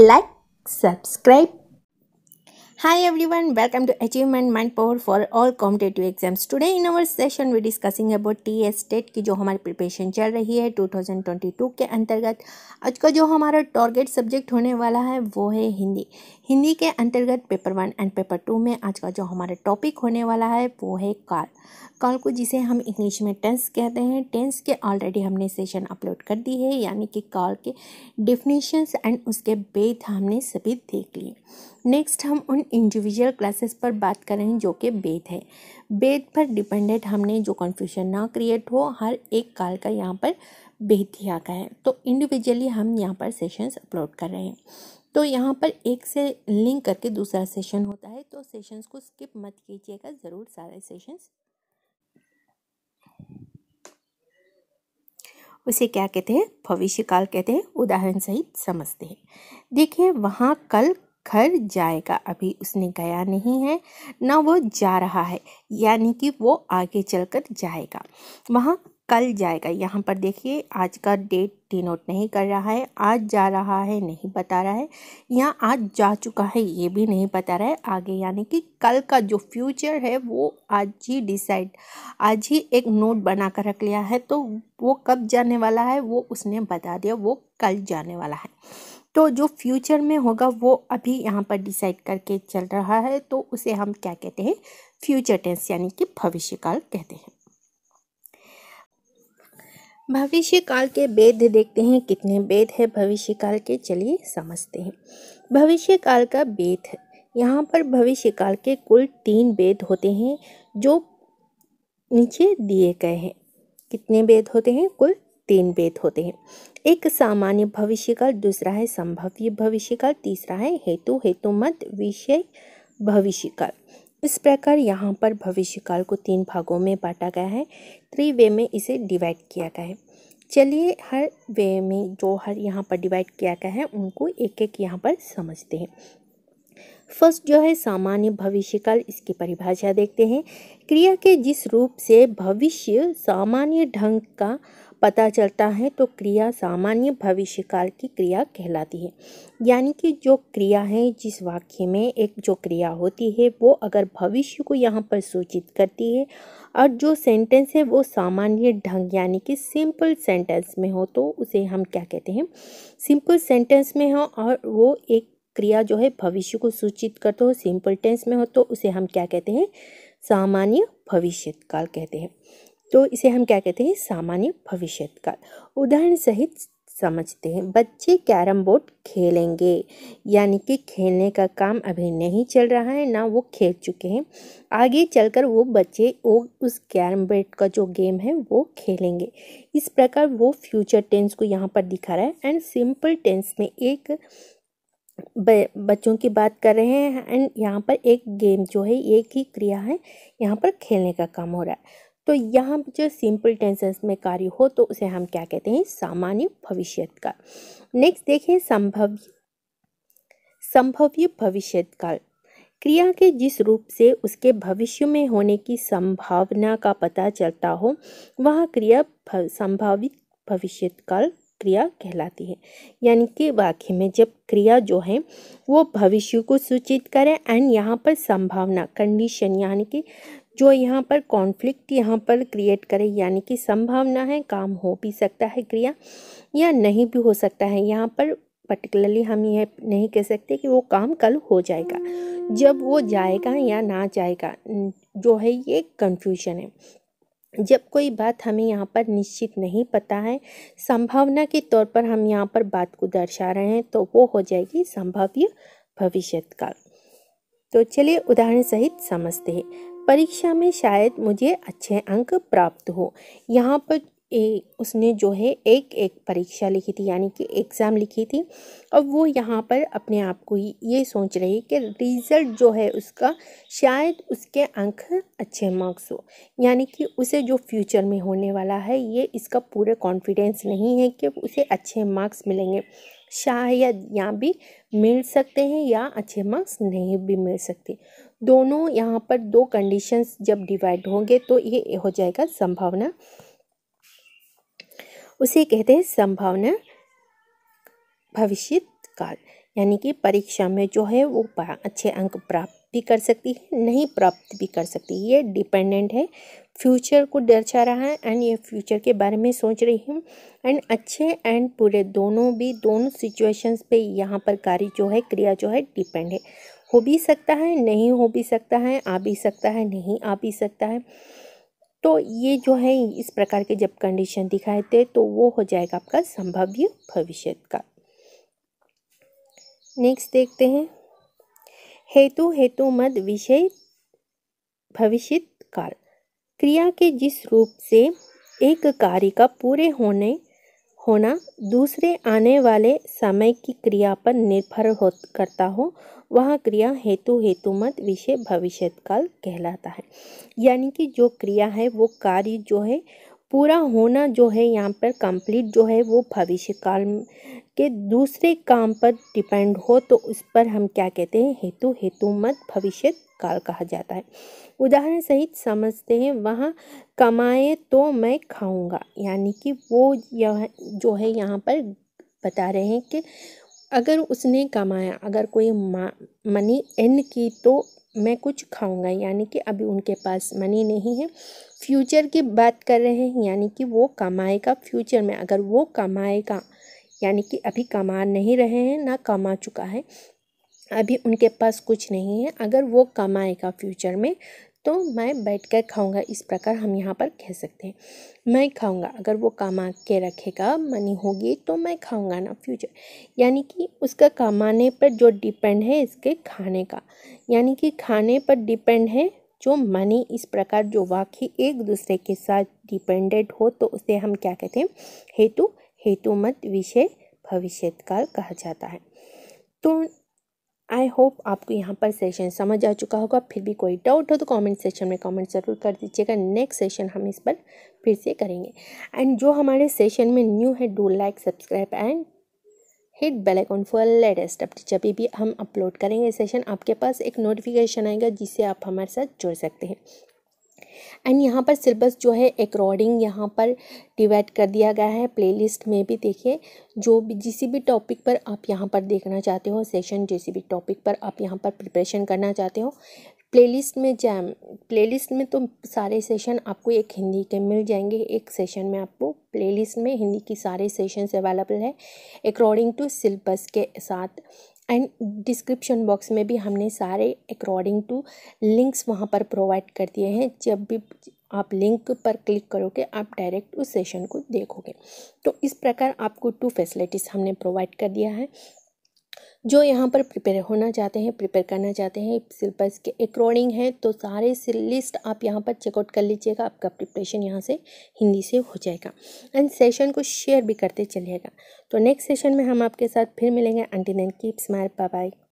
like, subscribe, Hi everyone, welcome to Achievement Mind Power for all competitive exams. Today in our session we discussing about T S TET की जो हमारी preparation चल रही है 2022 के अंतर्गत आज का जो हमारा target सब्जेक्ट होने वाला है वो है हिंदी हिंदी के अंतर्गत paper one and paper two में आज का जो हमारा टॉपिक होने वाला है वो है कॉल कॉल को जिसे हम इंग्लिश में टेंस कहते हैं टेंस के ऑलरेडी हमने सेशन अपलोड कर दी है यानी कि कॉल के डिफिनेशंस एंड उसके बेथ हमने सभी देख लिए नेक्स्ट हम उन इंडिविजुअल क्लासेस पर बात करें जो कि बेद है बेद पर डिपेंडेंट हमने जो कन्फ्यूजन ना क्रिएट हो हर एक काल का यहाँ पर बेद दिया गया है तो इंडिविजुअली हम यहाँ पर सेशंस अपलोड कर रहे हैं तो यहाँ पर एक से लिंक करके दूसरा सेशन होता है तो सेशंस को स्किप मत कीजिएगा ज़रूर सारे सेशंस उसे क्या कहते हैं भविष्य काल कहते हैं उदाहरण सहित समझते हैं देखिए वहाँ कल घर जाएगा अभी उसने गया नहीं है ना वो जा रहा है यानी कि वो आगे चलकर जाएगा वहाँ कल जाएगा यहाँ पर देखिए आज का डेट डिनोट नहीं कर रहा है आज जा रहा है नहीं बता रहा है या आज जा चुका है ये भी नहीं बता रहा है आगे यानी कि कल का जो फ्यूचर है वो आज ही डिसाइड आज ही एक नोट बना कर रख लिया है तो वो कब जाने वाला है वो उसने बता दिया वो कल जाने वाला है तो जो फ्यूचर में होगा वो अभी यहाँ पर डिसाइड करके चल रहा है तो उसे हम क्या कहते हैं फ्यूचर टेंस यानी कि भविष्यकाल कहते हैं भविष्य काल के वेद देखते हैं कितने वेद है भविष्य काल के चलिए समझते हैं भविष्य काल का वेद यहाँ पर भविष्य काल के कुल तीन वेद होते हैं जो नीचे दिए गए हैं कितने वेद होते हैं कुल तीन वेद होते हैं एक सामान्य भविष्यकाल दूसरा है संभव्य भविष्यकाल तीसरा है हेतु हेतु मत विषय भविष्यकाल इस प्रकार यहाँ पर भविष्यकाल को तीन भागों में बांटा गया है त्रिवे वे में इसे डिवाइड किया गया है चलिए हर वे में जो हर यहाँ पर डिवाइड किया गया है उनको एक एक यहाँ पर समझते हैं फर्स्ट जो है सामान्य भविष्यकाल इसकी परिभाषा देखते हैं क्रिया के जिस रूप से भविष्य सामान्य ढंग का पता चलता है तो क्रिया सामान्य भविष्यकाल की क्रिया कहलाती है यानी कि जो क्रिया है जिस वाक्य में एक जो क्रिया होती है वो अगर भविष्य को यहाँ पर सूचित करती है और जो सेंटेंस है वो सामान्य ढंग यानी कि सिंपल सेंटेंस में हो तो उसे हम क्या कहते हैं सिंपल सेंटेंस में हो और वो एक क्रिया जो है भविष्य को सूचित करते हो सिंपल टेंस में हो तो उसे हम क्या कहते हैं सामान्य भविष्यकाल कहते हैं तो इसे हम क्या कहते हैं सामान्य भविष्य काल उदाहरण सहित समझते हैं बच्चे कैरम बोर्ड खेलेंगे यानी कि खेलने का काम अभी नहीं चल रहा है ना वो खेल चुके हैं आगे चलकर वो बच्चे वो उस कैरम बोर्ड का जो गेम है वो खेलेंगे इस प्रकार वो फ्यूचर टेंस को यहाँ पर दिखा रहा है एंड सिंपल टेंस में एक बच्चों की बात कर रहे हैं एंड यहाँ पर एक गेम जो है एक ही क्रिया है यहाँ पर खेलने का काम हो रहा है तो यहाँ जो सिंपल टेंसेस में कार्य हो तो उसे हम क्या कहते हैं सामान्य भविष्य काल नेक्स्ट देखें संभव संभव्य भविष्य काल क्रिया के जिस रूप से उसके भविष्य में होने की संभावना का पता चलता हो वह क्रिया भव, संभावित भविष्यकाल क्रिया कहलाती है यानी कि वाक्य में जब क्रिया जो है वो भविष्य को सूचित करें एंड यहाँ पर संभावना कंडीशन यानी कि जो यहाँ पर कॉन्फ्लिक्ट यहाँ पर क्रिएट करे यानी कि संभावना है काम हो भी सकता है क्रिया या नहीं भी हो सकता है यहाँ पर पर्टिकुलरली हम यह नहीं कह सकते कि वो काम कल हो जाएगा जब वो जाएगा या ना जाएगा जो है ये कन्फ्यूजन है जब कोई बात हमें यहाँ पर निश्चित नहीं पता है संभावना के तौर पर हम यहाँ पर बात को दर्शा रहे हैं तो वो हो जाएगी संभाव्य भविष्य काल तो चलिए उदाहरण सहित समझते हैं परीक्षा में शायद मुझे अच्छे अंक प्राप्त हो यहाँ पर ए, उसने जो है एक एक परीक्षा लिखी थी यानी कि एग्ज़ाम लिखी थी और वो यहाँ पर अपने आप को ही ये सोच रही कि रिज़ल्ट जो है उसका शायद उसके अंक अच्छे मार्क्स हो यानी कि उसे जो फ्यूचर में होने वाला है ये इसका पूरा कॉन्फिडेंस नहीं है कि उसे अच्छे मार्क्स मिलेंगे शायद यहाँ भी मिल सकते हैं या अच्छे मार्क्स नहीं भी मिल सकते दोनों यहाँ पर दो कंडीशंस जब डिवाइड होंगे तो ये हो जाएगा संभावना उसे कहते हैं संभावना भविष्य काल यानी कि परीक्षा में जो है वो अच्छे अंक प्राप्त भी कर सकती है नहीं प्राप्त भी कर सकती ये डिपेंडेंट है फ्यूचर को दर्शा रहा है एंड ये फ्यूचर के बारे में सोच रही हूँ एंड अच्छे एंड पूरे दोनों भी दोनों सिचुएशंस पे यहाँ पर कार्य जो है क्रिया जो है डिपेंड है हो भी सकता है नहीं हो भी सकता है आ भी सकता है नहीं आ भी सकता है तो ये जो है इस प्रकार के जब कंडीशन दिखाए थे तो वो हो जाएगा आपका संभाव्य भविष्य का नेक्स्ट देखते हैं हेतु हेतु मद विषय भविष्य काल क्रिया के जिस रूप से एक कार्य का पूरे होने होना दूसरे आने वाले समय की क्रिया पर निर्भर हो करता हो वह क्रिया हेतु हेतुमत विषय भविष्यकाल कहलाता है यानी कि जो क्रिया है वो कार्य जो है पूरा होना जो है यहाँ पर कंप्लीट जो है वो भविष्यकाल के दूसरे काम पर डिपेंड हो तो उस पर हम क्या कहते हैं हेतु हेतुमत भविष्य काल कहा जाता है उदाहरण सहित समझते हैं वहाँ कमाए तो मैं खाऊंगा यानी कि वो यह जो है यहाँ पर बता रहे हैं कि अगर उसने कमाया अगर कोई मनी एन की तो मैं कुछ खाऊंगा यानी कि अभी उनके पास मनी नहीं है फ्यूचर की बात कर रहे हैं यानी कि वो कमाएगा फ्यूचर में अगर वो कमाएगा यानी कि अभी कमा नहीं रहे हैं ना कमा चुका है अभी उनके पास कुछ नहीं है अगर वो कमाएगा फ्यूचर में तो मैं बैठ कर खाऊँगा इस प्रकार हम यहाँ पर कह सकते हैं मैं खाऊँगा अगर वो कमा के रखेगा मनी होगी तो मैं खाऊँगा ना फ्यूचर यानी कि उसका कमाने पर जो डिपेंड है इसके खाने का यानी कि खाने पर डिपेंड है जो मनी इस प्रकार जो वाक्य एक दूसरे के साथ डिपेंडेड हो तो उसे हम क्या कहते हैं हेतु हेतु मत विषय भविष्यकाल कहा जाता है तो आई होप आपको यहाँ पर सेशन समझ आ चुका होगा फिर भी कोई डाउट हो तो कमेंट सेशन में कमेंट ज़रूर कर दीजिएगा नेक्स्ट सेशन हम इस पर फिर से करेंगे एंड जो हमारे सेशन में न्यू है do like subscribe and hit bell icon for latest update जब भी हम अपलोड करेंगे सेशन आपके पास एक नोटिफिकेशन आएगा जिससे आप हमारे साथ जुड़ सकते हैं एंड यहाँ पर सिलेबस जो है एकॉर्डिंग यहाँ पर डिवाइड कर दिया गया है प्लेलिस्ट में भी देखिए जो भी जिस भी टॉपिक पर आप यहाँ पर देखना चाहते हो सेशन जिस भी टॉपिक पर आप यहाँ पर प्रिपरेशन करना चाहते हो प्लेलिस्ट में जैम प्लेलिस्ट में तो सारे सेशन आपको एक हिंदी के मिल जाएंगे एक सेशन में आपको प्लेलिस्ट में हिंदी की सारे सेशन अवेलेबल है अकॉर्डिंग टू सिलेबस के साथ एंड डिस्क्रिप्शन बॉक्स में भी हमने सारे अकॉर्डिंग टू लिंक्स वहाँ पर प्रोवाइड कर दिए हैं जब भी आप लिंक पर क्लिक करोगे आप डायरेक्ट उस सेशन को देखोगे तो इस प्रकार आपको टू फैसिलिटीज़ हमने प्रोवाइड कर दिया है जो यहाँ पर प्रिपेयर होना चाहते हैं प्रिपेयर करना चाहते हैं सिलेबस के अकॉर्डिंग है तो सारे लिस्ट आप यहाँ पर चेकआउट कर लीजिएगा आपका प्रिपरेशन यहाँ से हिंदी से हो जाएगा एंड सेशन को शेयर भी करते चलिएगा तो नेक्स्ट सेशन में हम आपके साथ फिर मिलेंगे until then keep smile bye